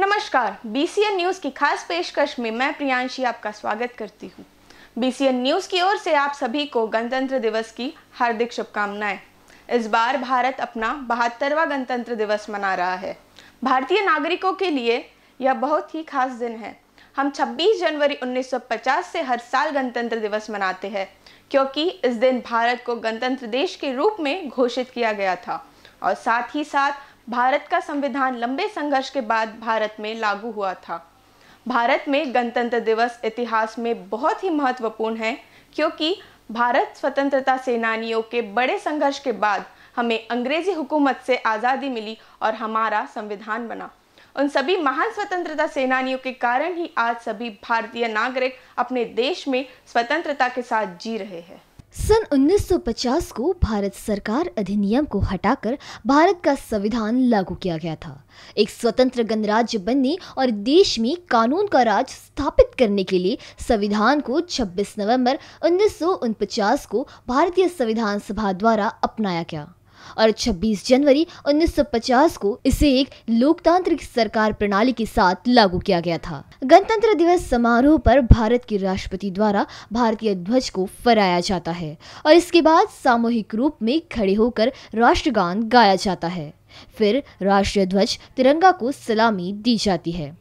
नमस्कार BCN news की खास पेशकश में मैं प्रियांशी आपका स्वागत करती हूँ बीसीएन न्यूज़ की ओर से आप सभी को गणतंत्र दिवस की हार्दिक शुभकामनाएं इस बार भारत अपना बहत्तरवा गणतंत्र दिवस मना रहा है भारतीय नागरिकों के लिए यह बहुत ही खास दिन है हम 26 जनवरी 1950 से हर साल गणतंत्र दिवस मनाते हैं क्योंकि इस दिन भारत को गणतंत्र देश के रूप में घोषित किया गया था और साथ ही साथ भारत का संविधान लंबे संघर्ष के बाद भारत में लागू हुआ था भारत में गणतंत्र दिवस इतिहास में बहुत ही महत्वपूर्ण है क्योंकि भारत स्वतंत्रता सेनानियों के बड़े संघर्ष के बाद हमें अंग्रेजी हुकूमत से आज़ादी मिली और हमारा संविधान बना उन सभी महान स्वतंत्रता सेनानियों के कारण ही आज सभी भारतीय नागरिक अपने देश में स्वतंत्रता के साथ जी रहे हैं सन 1950 को भारत सरकार अधिनियम को हटाकर भारत का संविधान लागू किया गया था एक स्वतंत्र गणराज्य बनने और देश में कानून का राज स्थापित करने के लिए संविधान को 26 नवंबर उन्नीस को भारतीय संविधान सभा द्वारा अपनाया गया और 26 जनवरी 1950 को इसे एक लोकतांत्रिक सरकार प्रणाली के साथ लागू किया गया था गणतंत्र दिवस समारोह पर भारत के राष्ट्रपति द्वारा भारतीय ध्वज को फहराया जाता है और इसके बाद सामूहिक रूप में खड़े होकर राष्ट्रगान गाया जाता है फिर राष्ट्रीय ध्वज तिरंगा को सलामी दी जाती है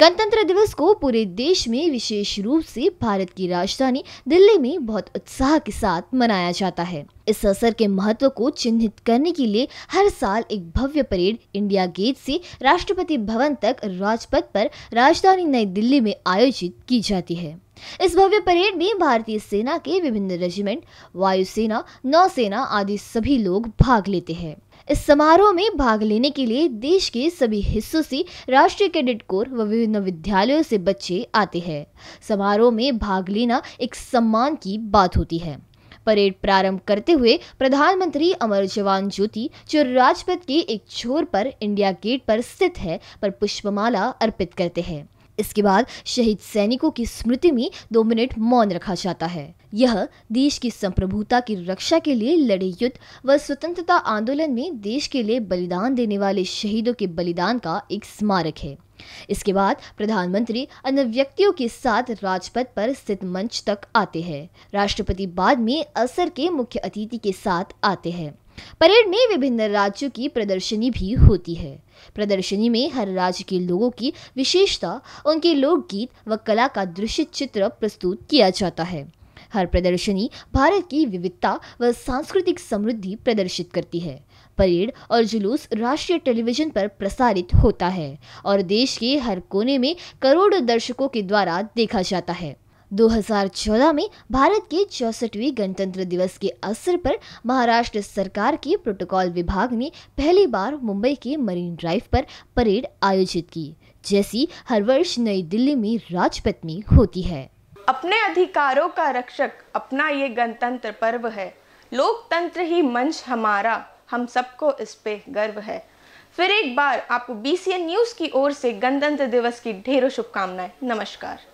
गणतंत्र दिवस को पूरे देश में विशेष रूप से भारत की राजधानी दिल्ली में बहुत उत्साह के साथ मनाया जाता है इस अवसर के महत्व को चिन्हित करने के लिए हर साल एक भव्य परेड इंडिया गेट से राष्ट्रपति भवन तक राजपथ पर राजधानी नई दिल्ली में आयोजित की जाती है इस भव्य परेड में भारतीय सेना के विभिन्न रेजिमेंट वायुसेना नौसेना आदि सभी लोग भाग लेते हैं इस समारोह में भाग लेने के लिए देश के सभी हिस्सों से राष्ट्रीय कैडेट कोर व विभिन्न विद्यालयों से बच्चे आते हैं समारोह में भाग लेना एक सम्मान की बात होती है परेड प्रारंभ करते हुए प्रधानमंत्री अमर जवान ज्योति जो राजपथ के एक छोर पर इंडिया गेट पर स्थित है पर पुष्पमाला अर्पित करते हैं इसके बाद शहीद सैनिकों की स्मृति में दो मिनट मौन रखा जाता है यह देश की संप्रभुता की रक्षा के लिए लड़े युद्ध व स्वतंत्रता आंदोलन में देश के लिए बलिदान देने वाले शहीदों के बलिदान का एक स्मारक है इसके बाद प्रधानमंत्री अन्य व्यक्तियों के साथ राजपथ पर स्थित मंच तक आते हैं राष्ट्रपति बाद में असर के मुख्य अतिथि के साथ आते हैं परेड में विभिन्न राज्यों की प्रदर्शनी भी होती है प्रदर्शनी में हर राज्य के लोगों की विशेषता उनके लोकगीत व कला का दृश्य चित्र प्रस्तुत किया जाता है हर प्रदर्शनी भारत की विविधता व सांस्कृतिक समृद्धि प्रदर्शित करती है परेड और जुलूस राष्ट्रीय टेलीविजन पर प्रसारित होता है और देश के हर कोने में करोड़ों दर्शकों के द्वारा देखा जाता है 2014 में भारत के चौसठवीं गणतंत्र दिवस के अवसर पर महाराष्ट्र सरकार के प्रोटोकॉल विभाग ने पहली बार मुंबई के मरीन ड्राइव पर परेड आयोजित की जैसी हर वर्ष नई दिल्ली में राजपथ में होती है अपने अधिकारों का रक्षक अपना ये गणतंत्र पर्व है लोकतंत्र ही मंच हमारा हम सबको इस पे गर्व है फिर एक बार आपको बी न्यूज़ की ओर से गणतंत्र दिवस की ढेरों शुभकामनाएं नमस्कार